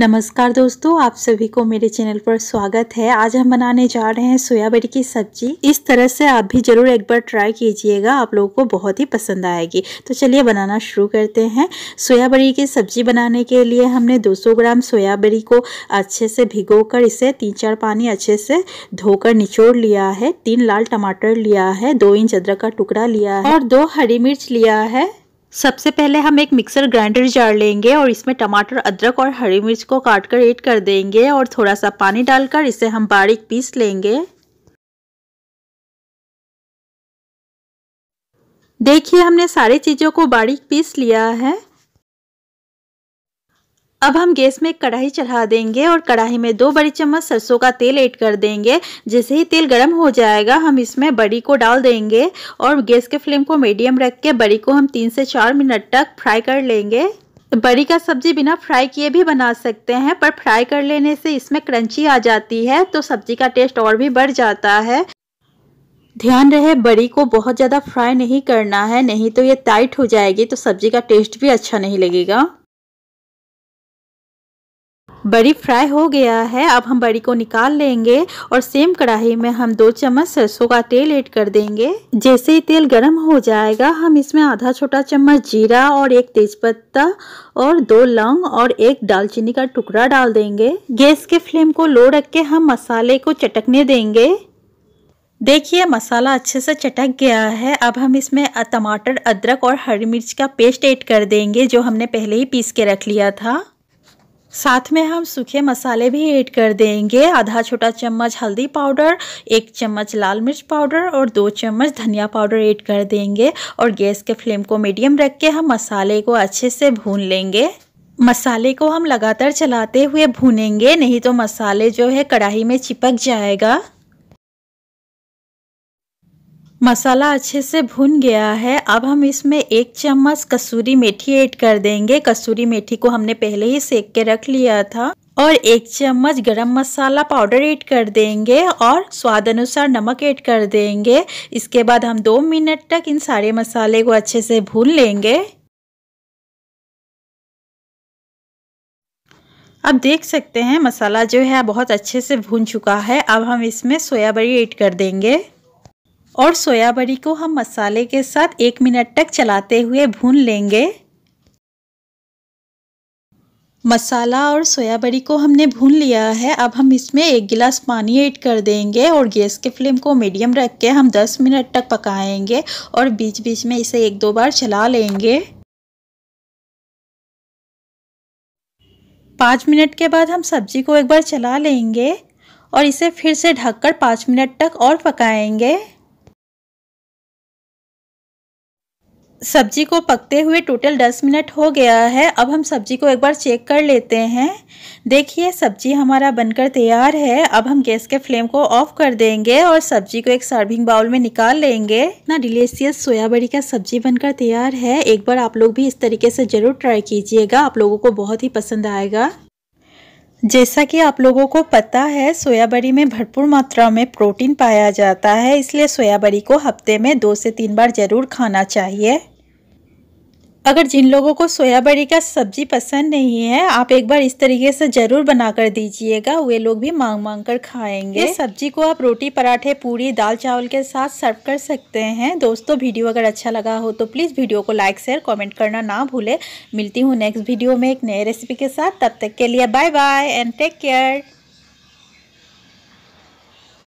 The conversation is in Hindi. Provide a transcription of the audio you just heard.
नमस्कार दोस्तों आप सभी को मेरे चैनल पर स्वागत है आज हम बनाने जा रहे हैं सोयाबीन की सब्जी इस तरह से आप भी जरूर एक बार ट्राई कीजिएगा आप लोगों को बहुत ही पसंद आएगी तो चलिए बनाना शुरू करते हैं सोयाबीन की सब्जी बनाने के लिए हमने 200 ग्राम सोयाबीन को अच्छे से भिगोकर इसे तीन चार पानी अच्छे से धोकर निचोड़ लिया है तीन लाल टमाटर लिया है दो इंच अदरक का टुकड़ा लिया है और दो हरी मिर्च लिया है सबसे पहले हम एक मिक्सर ग्राइंडर जार लेंगे और इसमें टमाटर अदरक और हरी मिर्च को काट कर ऐड कर देंगे और थोड़ा सा पानी डालकर इसे हम बारीक पीस लेंगे देखिए हमने सारी चीज़ों को बारीक पीस लिया है अब हम गैस में कढ़ाई चढ़ा देंगे और कढ़ाई में दो बड़ी चम्मच सरसों का तेल ऐड कर देंगे जैसे ही तेल गर्म हो जाएगा हम इसमें बड़ी को डाल देंगे और गैस के फ्लेम को मीडियम रख के बड़ी को हम तीन से चार मिनट तक फ्राई कर लेंगे बड़ी का सब्जी बिना फ्राई किए भी बना सकते हैं पर फ्राई कर लेने से इसमें क्रंची आ जाती है तो सब्जी का टेस्ट और भी बढ़ जाता है ध्यान रहे बड़ी को बहुत ज़्यादा फ्राई नहीं करना है नहीं तो ये टाइट हो जाएगी तो सब्जी का टेस्ट भी अच्छा नहीं लगेगा बड़ी फ्राई हो गया है अब हम बड़ी को निकाल लेंगे और सेम कढ़ाई में हम दो चम्मच सरसों का तेल ऐड कर देंगे जैसे ही तेल गर्म हो जाएगा हम इसमें आधा छोटा चम्मच जीरा और एक तेजपत्ता और दो लौंग और एक दालचीनी का टुकड़ा डाल देंगे गैस के फ्लेम को लो रख के हम मसाले को चटकने देंगे देखिए मसाला अच्छे से चटक गया है अब हम इसमें टमाटर अदरक और हरी मिर्च का पेस्ट ऐड कर देंगे जो हमने पहले ही पीस के रख लिया था साथ में हम सूखे मसाले भी ऐड कर देंगे आधा छोटा चम्मच हल्दी पाउडर एक चम्मच लाल मिर्च पाउडर और दो चम्मच धनिया पाउडर ऐड कर देंगे और गैस के फ्लेम को मीडियम रख के हम मसाले को अच्छे से भून लेंगे मसाले को हम लगातार चलाते हुए भूनेंगे नहीं तो मसाले जो है कढ़ाई में चिपक जाएगा मसाला अच्छे से भुन गया है अब हम इसमें एक चम्मच कसूरी मेथी ऐड कर देंगे कसूरी मेथी को हमने पहले ही सेक के रख लिया था और एक चम्मच गरम मसाला पाउडर ऐड कर देंगे और स्वाद अनुसार नमक ऐड कर देंगे इसके बाद हम दो मिनट तक इन सारे मसाले को अच्छे से भून लेंगे अब देख सकते हैं मसाला जो है बहुत अच्छे से भून चुका है अब हम इसमें सोयाबरी ऐड कर देंगे और सोयाबड़ी को हम मसाले के साथ एक मिनट तक चलाते हुए भून लेंगे मसाला और सोयाबड़ी को हमने भून लिया है अब हम इसमें एक गिलास पानी ऐड कर देंगे और गैस के फ्लेम को मीडियम रख के हम 10 मिनट तक पकाएंगे और बीच बीच में इसे एक दो बार चला लेंगे पाँच मिनट के बाद हम सब्जी को एक बार चला लेंगे और इसे फिर से ढककर पाँच मिनट तक और पकाएंगे सब्जी को पकते हुए टोटल दस मिनट हो गया है अब हम सब्जी को एक बार चेक कर लेते हैं देखिए सब्जी हमारा बनकर तैयार है अब हम गैस के फ्लेम को ऑफ कर देंगे और सब्जी को एक सर्विंग बाउल में निकाल लेंगे इतना डिलीशियस सोयाबड़ी का सब्जी बनकर तैयार है एक बार आप लोग भी इस तरीके से ज़रूर ट्राई कीजिएगा आप लोगों को बहुत ही पसंद आएगा जैसा कि आप लोगों को पता है सोयाबड़ी में भरपूर मात्रा में प्रोटीन पाया जाता है इसलिए सोयाबड़ी को हफ्ते में दो से तीन बार ज़रूर खाना चाहिए अगर जिन लोगों को सोयाबड़ी का सब्जी पसंद नहीं है आप एक बार इस तरीके से ज़रूर बना कर दीजिएगा वे लोग भी मांग मांग कर खाएंगे सब्जी को आप रोटी पराठे पूरी दाल चावल के साथ सर्व कर सकते हैं दोस्तों वीडियो अगर अच्छा लगा हो तो प्लीज़ वीडियो को लाइक शेयर कॉमेंट करना ना भूले मिलती हूँ नेक्स्ट वीडियो में एक नए रेसिपी के साथ तब तक के लिए bye bye and take care